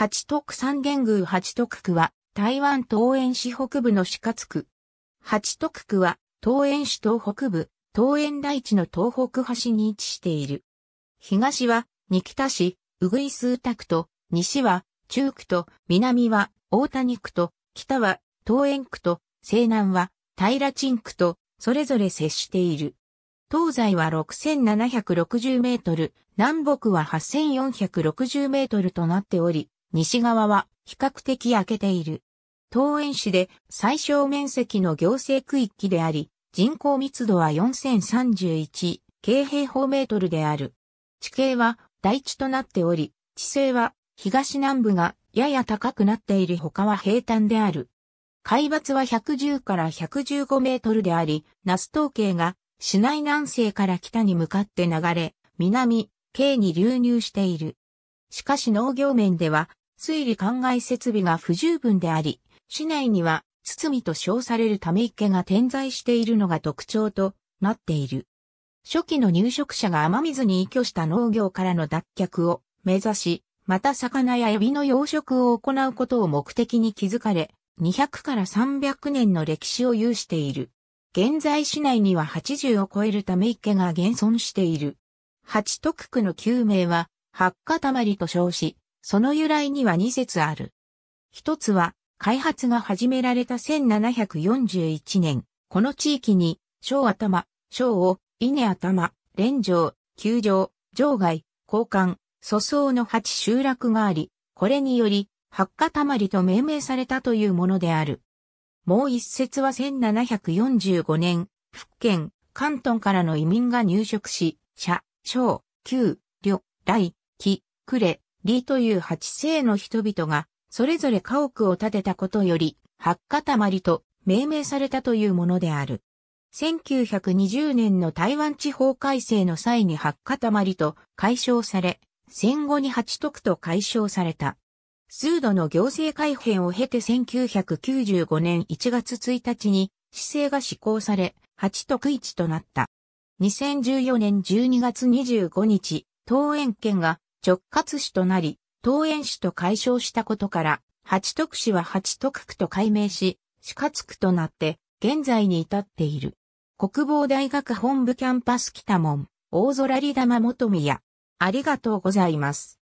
八徳三元宮八徳区は、台湾東園市北部の四角区。八徳区は、東園市東北部、東園大地の東北端に位置している。東は、二北市、うぐい数区と、西は、中区と、南は、大谷区と、北は、東園区と、西南は、平鎮区と、それぞれ接している。東西は6760メートル、南北は8460メートルとなっており、西側は比較的開けている。桃園市で最小面積の行政区域であり、人口密度は4031京平方メートルである。地形は台地となっており、地勢は東南部がやや高くなっている他は平坦である。海抜は110から115メートルであり、那須統計が市内南西から北に向かって流れ、南、京に流入している。しかし農業面では推理灌漑設備が不十分であり、市内には、堤と称されるため池が点在しているのが特徴となっている。初期の入植者が雨水に依拠した農業からの脱却を目指し、また魚やエビの養殖を行うことを目的に築かれ、200から300年の歴史を有している。現在市内には80を超えるため池が現存している。八徳区の旧名は、八日たまりと称し、その由来には2説ある。一つは、開発が始められた1741年、この地域に、小頭、小を、稲頭、連城、球場、場外、交換、粗相の8集落があり、これにより、八花たまりと命名されたというものである。もう一説は1745年、福建、関東からの移民が入植し、社、小、旧、旅、来、木、呉、李という八世の人々が、それぞれ家屋を建てたことより、八塊と命名されたというものである。1920年の台湾地方改正の際に八塊と解消され、戦後に八徳と解消された。数度の行政改変を経て1995年1月1日に、市政が施行され、八徳一となった。2014年12月25日、桃園県が直轄市となり、東園市と解消したことから、八徳市は八徳区と改名し、四活区となって、現在に至っている。国防大学本部キャンパス北門、大空里玉元宮。ありがとうございます。